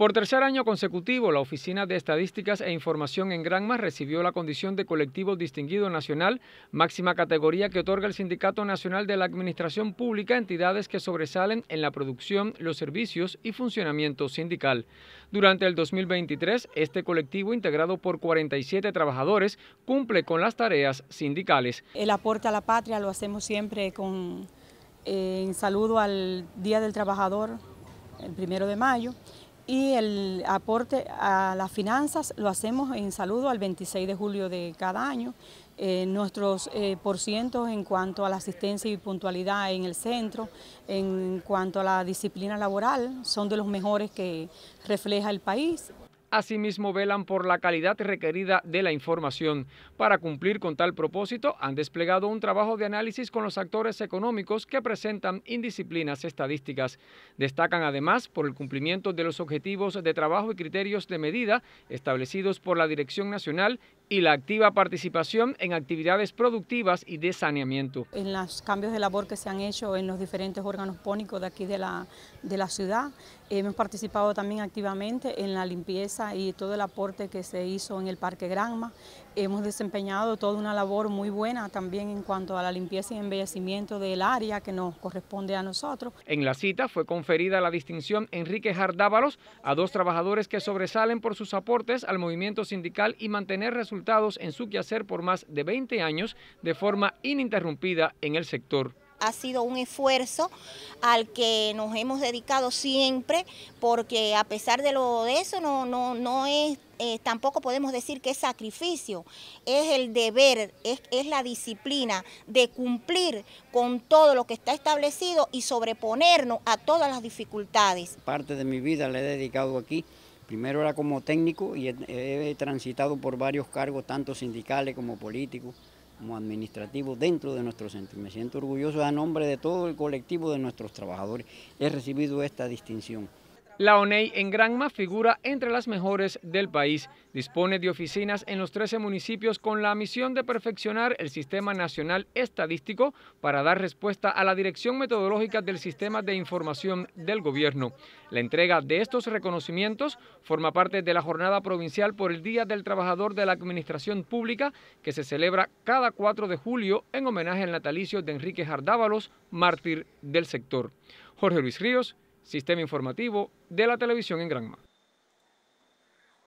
Por tercer año consecutivo, la Oficina de Estadísticas e Información en Granma recibió la condición de colectivo distinguido nacional, máxima categoría que otorga el Sindicato Nacional de la Administración Pública a entidades que sobresalen en la producción, los servicios y funcionamiento sindical. Durante el 2023, este colectivo, integrado por 47 trabajadores, cumple con las tareas sindicales. El aporte a la patria lo hacemos siempre con eh, en saludo al Día del Trabajador, el primero de mayo y el aporte a las finanzas lo hacemos en saludo al 26 de julio de cada año. Eh, nuestros eh, porcientos en cuanto a la asistencia y puntualidad en el centro, en cuanto a la disciplina laboral, son de los mejores que refleja el país. Asimismo, velan por la calidad requerida de la información. Para cumplir con tal propósito, han desplegado un trabajo de análisis con los actores económicos que presentan indisciplinas estadísticas. Destacan además por el cumplimiento de los objetivos de trabajo y criterios de medida establecidos por la Dirección Nacional y la activa participación en actividades productivas y de saneamiento. En los cambios de labor que se han hecho en los diferentes órganos pónicos de aquí de la, de la ciudad, hemos participado también activamente en la limpieza y todo el aporte que se hizo en el Parque Granma. Hemos desempeñado toda una labor muy buena también en cuanto a la limpieza y embellecimiento del área que nos corresponde a nosotros. En la cita fue conferida la distinción Enrique Jardávalos a dos trabajadores que sobresalen por sus aportes al movimiento sindical y mantener resultados en su quehacer por más de 20 años de forma ininterrumpida en el sector ha sido un esfuerzo al que nos hemos dedicado siempre, porque a pesar de lo de eso no, no, no es, eh, tampoco podemos decir que es sacrificio, es el deber, es, es la disciplina de cumplir con todo lo que está establecido y sobreponernos a todas las dificultades. Parte de mi vida la he dedicado aquí Primero era como técnico y he, transitado por varios cargos, tanto sindicales como políticos, como administrativos, dentro de nuestro centro. Me siento orgulloso a nombre de todo el colectivo de nuestros trabajadores. He recibido esta distinción. La ONEI en Granma figura entre las mejores del país. Dispone de oficinas en los 13 municipios con la misión de perfeccionar el Sistema Nacional Estadístico para dar respuesta a la dirección metodológica del Sistema de Información del Gobierno. La entrega de estos reconocimientos forma parte de la jornada provincial por el Día del Trabajador de la Administración Pública que se celebra cada 4 de julio en homenaje al natalicio de Enrique Jardávalos, mártir del sector. Jorge Luis Ríos, Sistema Informativo de la Televisión en Granma.